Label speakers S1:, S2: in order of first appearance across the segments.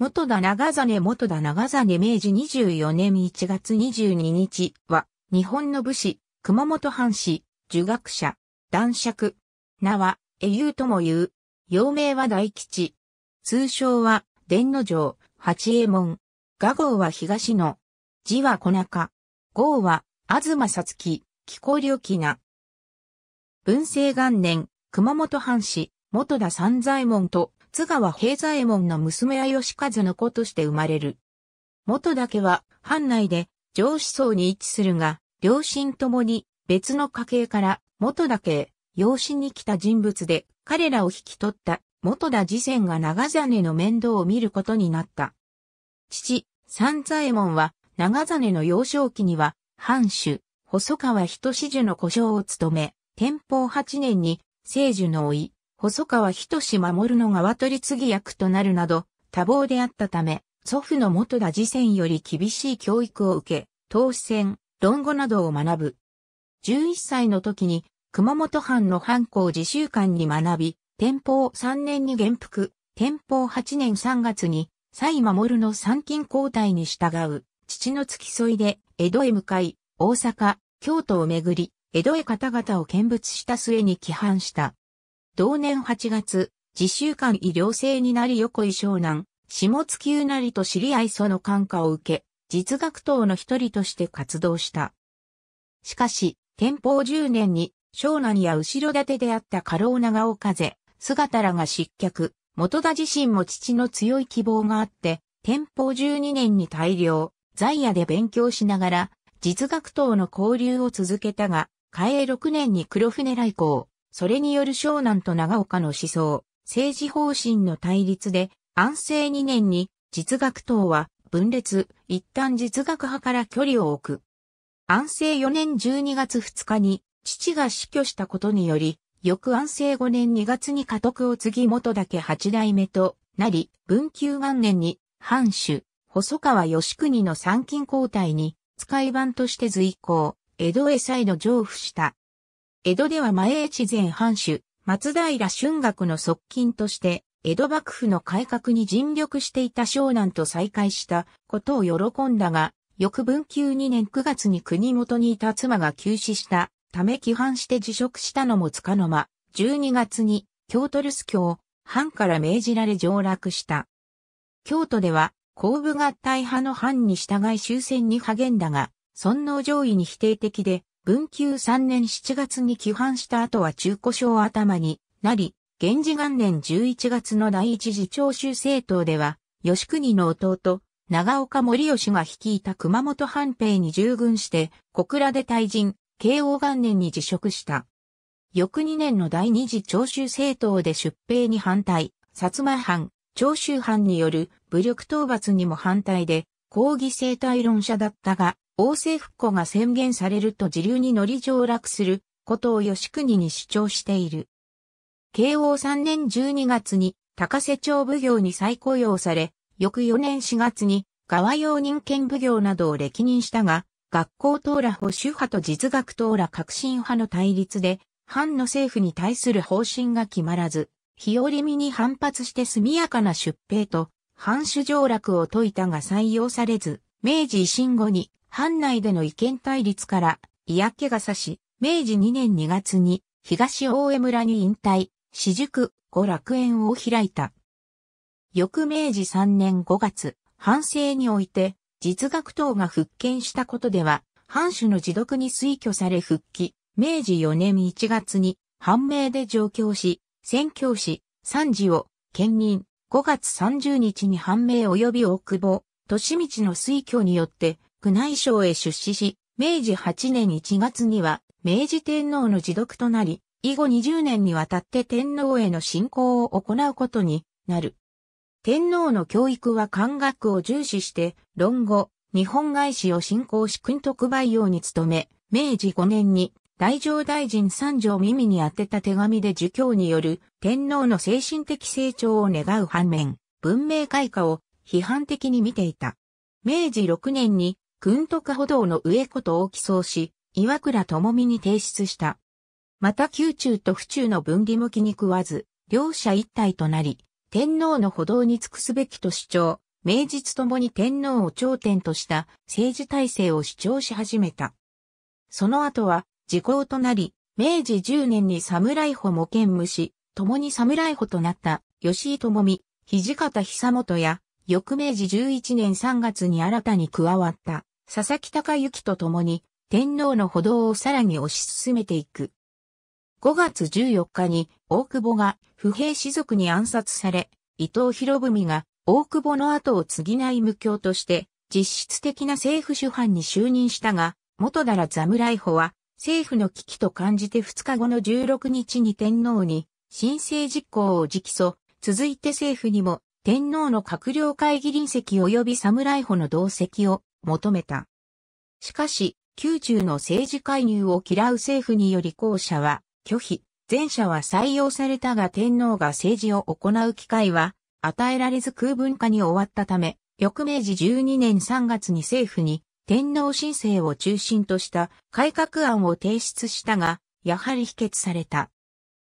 S1: 元田長真元田長真明治24年1月22日は、日本の武士、熊本藩士、儒学者、男爵、名は、英雄とも言う、幼名は大吉、通称は、伝の城、八右衛門、画号は東野、字は小中、号は、東さつき、気候良きな。文政元年、熊本藩士、元田三左衛門と、津川平左衛門の娘や義和の子として生まれる。元岳は、藩内で、上司層に位置するが、両親ともに、別の家系から、元岳へ、養子に来た人物で、彼らを引き取った、元田次仙が長実の面倒を見ることになった。父、三左衛門は、長実の幼少期には、藩主、細川仁樹の故障を務め、天保八年に、聖樹の甥、細川仁守の側取り継ぎ役となるなど、多忙であったため、祖父の元田次戦より厳しい教育を受け、投資戦、論語などを学ぶ。11歳の時に、熊本藩の藩校自習館に学び、天保3年に元服、天保8年3月に、蔡守の参勤交代に従う、父の付き添いで、江戸へ向かい、大阪、京都を巡り、江戸へ方々を見物した末に帰還した。同年8月、自習官医療生になり横井湘南、下月うなりと知り合いその感化を受け、実学党の一人として活動した。しかし、天保10年に、湘南や後ろ盾であった過労長尾風、姿らが失脚、元田自身も父の強い希望があって、天保12年に大量、在野で勉強しながら、実学党の交流を続けたが、嘉永6年に黒船来航。それによる湘南と長岡の思想、政治方針の対立で、安政2年に実学党は分裂、一旦実学派から距離を置く。安政4年12月2日に父が死去したことにより、翌安政5年2月に家督を継ぎ元岳八代目となり、文久元年に藩主、細川義国の参勤交代に、使い番として随行、江戸へ再度上付した。江戸では前越前藩主、松平春学の側近として、江戸幕府の改革に尽力していた湘南と再会したことを喜んだが、翌文久2年9月に国元にいた妻が急死したため規範して辞職したのもつかの間、12月に京都留守教、藩から命じられ上落した。京都では、後部合体派の藩に従い終戦に励んだが、尊皇上位に否定的で、文久3年7月に帰藩した後は中古省頭になり、源氏元年11月の第一次長州政党では、吉国の弟、長岡森吉が率いた熊本藩兵に従軍して、小倉で退陣、慶応元年に辞職した。翌2年の第二次長州政党で出兵に反対、薩摩藩、長州藩による武力討伐にも反対で、抗議生態論者だったが、王政復古が宣言されると自流に乗り上落することを吉国に主張している。慶応3年12月に高瀬町奉行に再雇用され、翌4年4月に側用人権奉行などを歴任したが、学校党ら保守派と実学党ら革新派の対立で、藩の政府に対する方針が決まらず、日和見に反発して速やかな出兵と、藩主上落を解いたが採用されず、明治維新後に藩内での意見対立から嫌気がさし、明治2年2月に東大江村に引退、私塾後楽園を開いた。翌明治3年5月、藩政において実学等が復権したことでは、藩主の自読に推挙され復帰、明治4年1月に判明で上京し、宣教師、三次を、県民、5月30日に判明及び大久保、利道の推挙によって、宮内省へ出資し、明治8年1月には、明治天皇の自読となり、以後20年にわたって天皇への信仰を行うことになる。天皇の教育は漢学を重視して、論語、日本外史を信仰し訓徳培養に努め、明治5年に大乗大臣三条耳に当てた手紙で儒教による天皇の精神的成長を願う反面、文明開化を批判的に見ていた。明治6年に軍徳歩道の上ことを起草し、岩倉智美に提出した。また宮中と府中の分離向きに食わず、両者一体となり、天皇の歩道に尽くすべきと主張、名実ともに天皇を頂点とした政治体制を主張し始めた。その後は、時効となり、明治10年に侍補も兼務し、共に侍補となった吉井智美、土方久元や翌明治11年3月に新たに加わった佐々木隆之と共に天皇の歩道をさらに推し進めていく。5月14日に大久保が不平士族に暗殺され、伊藤博文が大久保の後を継ぎない無教として実質的な政府主犯に就任したが、元なら侍補は政府の危機と感じて2日後の16日に天皇に申請実行を直訴、続いて政府にも天皇の閣僚会議臨席及び侍補の同席を求めた。しかし、宮中の政治介入を嫌う政府により後者は拒否、前者は採用されたが天皇が政治を行う機会は与えられず空文化に終わったため、翌明治12年3月に政府に天皇申請を中心とした改革案を提出したが、やはり否決された。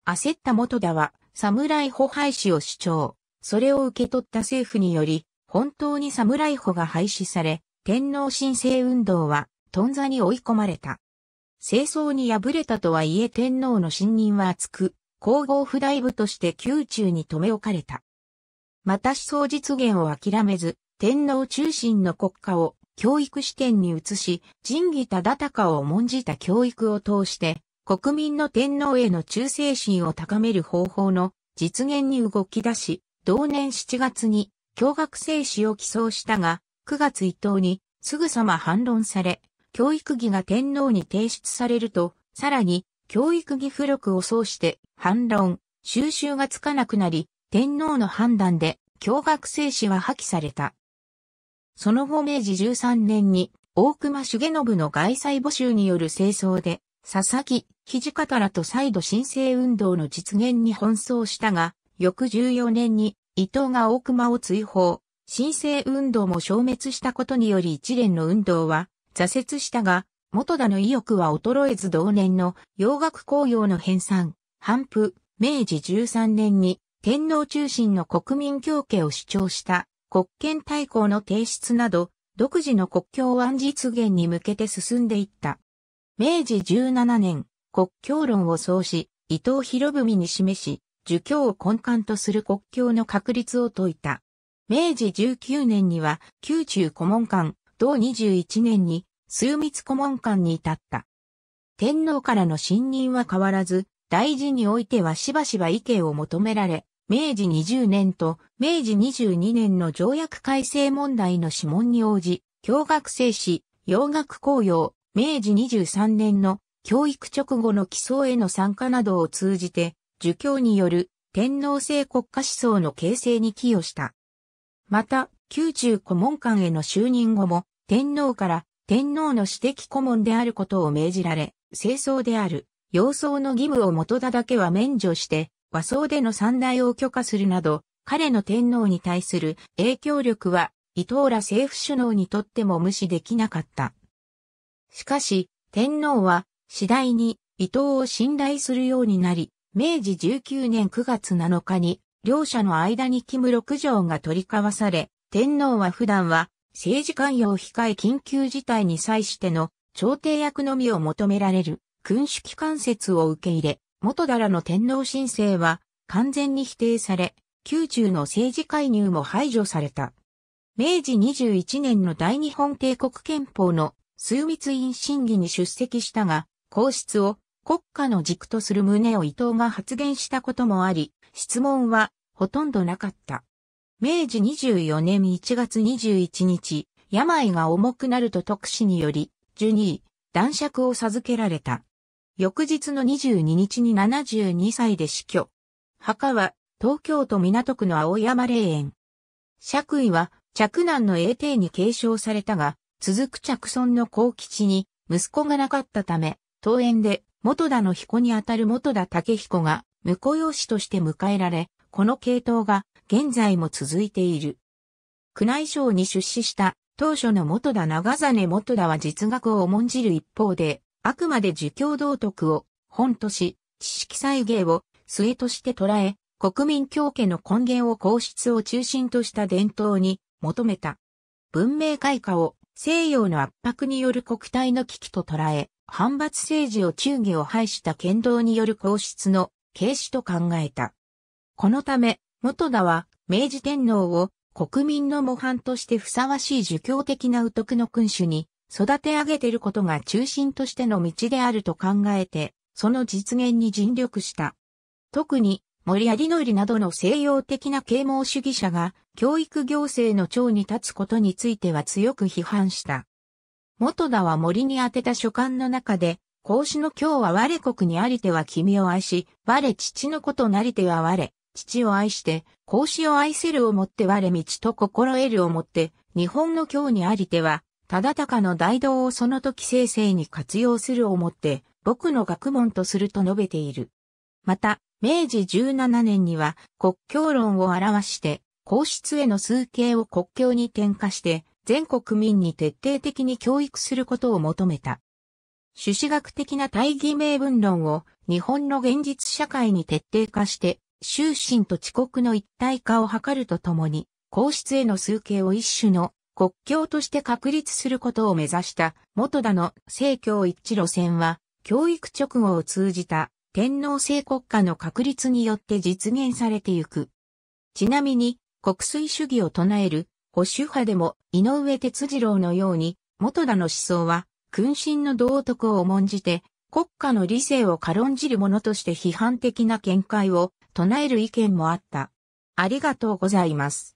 S1: 焦った元田は、侍補廃止を主張。それを受け取った政府により、本当に侍補が廃止され、天皇神聖運動は、頓挫に追い込まれた。清掃に敗れたとはいえ天皇の信任は厚く、皇后不大部として宮中に留め置かれた。また思想実現を諦めず、天皇中心の国家を教育視点に移し、仁義忠敬を重んじた教育を通して、国民の天皇への忠誠心を高める方法の実現に動き出し、同年7月に共学生死を起草したが、9月伊藤にすぐさま反論され、教育義が天皇に提出されると、さらに教育義付録を奏して反論、収集がつかなくなり、天皇の判断で共学生死は破棄された。その後明治13年に大隈重信の外祭募集による清掃で、佐々木、土方らと再度新生運動の実現に奔走したが、翌14年に伊藤が大熊を追放、新生運動も消滅したことにより一連の運動は挫折したが、元田の意欲は衰えず同年の洋楽紅葉の編纂、反布、明治13年に天皇中心の国民協家を主張した国権対抗の提出など、独自の国境案実現に向けて進んでいった。明治17年、国境論を創始、伊藤博文に示し、儒教を根幹とする国教の確立を説いた。明治19年には、宮中古文館、同21年に、枢密古文館に至った。天皇からの信任は変わらず、大事においてはしばしば意見を求められ、明治20年と明治22年の条約改正問題の諮問に応じ、教学生士洋学公用、明治23年の教育直後の基礎への参加などを通じて、儒教による天皇制国家思想の形成に寄与した。また、宮中顧問官への就任後も、天皇から天皇の私的顧問であることを命じられ、清掃である、洋装の義務を元田だけは免除して、和装での三大を許可するなど、彼の天皇に対する影響力は、伊藤ら政府首脳にとっても無視できなかった。しかし、天皇は次第に伊藤を信頼するようになり、明治19年9月7日に、両者の間にキム6条が取り交わされ、天皇は普段は政治関与を控え緊急事態に際しての朝廷役のみを求められる君主機関説を受け入れ、元だらの天皇申請は完全に否定され、宮中の政治介入も排除された。明治21年の大日本帝国憲法の枢密院審議に出席したが、皇室を国家の軸とする旨を伊藤が発言したこともあり、質問はほとんどなかった。明治24年1月21日、病が重くなると特使により、ジュニー、男爵を授けられた。翌日の22日に72歳で死去。墓は、東京都港区の青山霊園。爵位は、嫡男の英帝に継承されたが、続く着村の高吉に、息子がなかったため、登園で元田の彦にあたる元田武彦が婿養子として迎えられ、この系統が現在も続いている。宮内省に出資した当初の元田長実元田は実学を重んじる一方で、あくまで儒教道徳を本とし、知識再芸を末として捉え、国民教家の根源を皇室を中心とした伝統に求めた。文明開化を西洋の圧迫による国体の危機と捉え、反伐政治を忠義を排した剣道による皇室の軽視と考えた。このため、元田は明治天皇を国民の模範としてふさわしい儒教的な宇徳の君主に育て上げていることが中心としての道であると考えて、その実現に尽力した。特に、森有則などの西洋的な啓蒙主義者が教育行政の長に立つことについては強く批判した。元田は森に宛てた書簡の中で、孔子の今日は我国にありては君を愛し、我父のことなりては我、父を愛して、孔子を愛せるをもって我道と心得るをもって、日本の今日にありては、忠敬の大道をその時生成に活用するをもって、僕の学問とすると述べている。また、明治17年には国境論を表して、皇室への数形を国境に転化して、全国民に徹底的に教育することを求めた。朱子学的な大義名分論を日本の現実社会に徹底化して、終身と遅刻の一体化を図るとともに、皇室への崇敬を一種の国境として確立することを目指した元田の政教一致路線は、教育直後を通じた天皇制国家の確立によって実現されてゆく。ちなみに、国粋主義を唱える保守派でも井上哲次郎のように、元田の思想は、君臣の道徳を重んじて、国家の理性を軽んじるものとして批判的な見解を唱える意見もあった。ありがとうございます。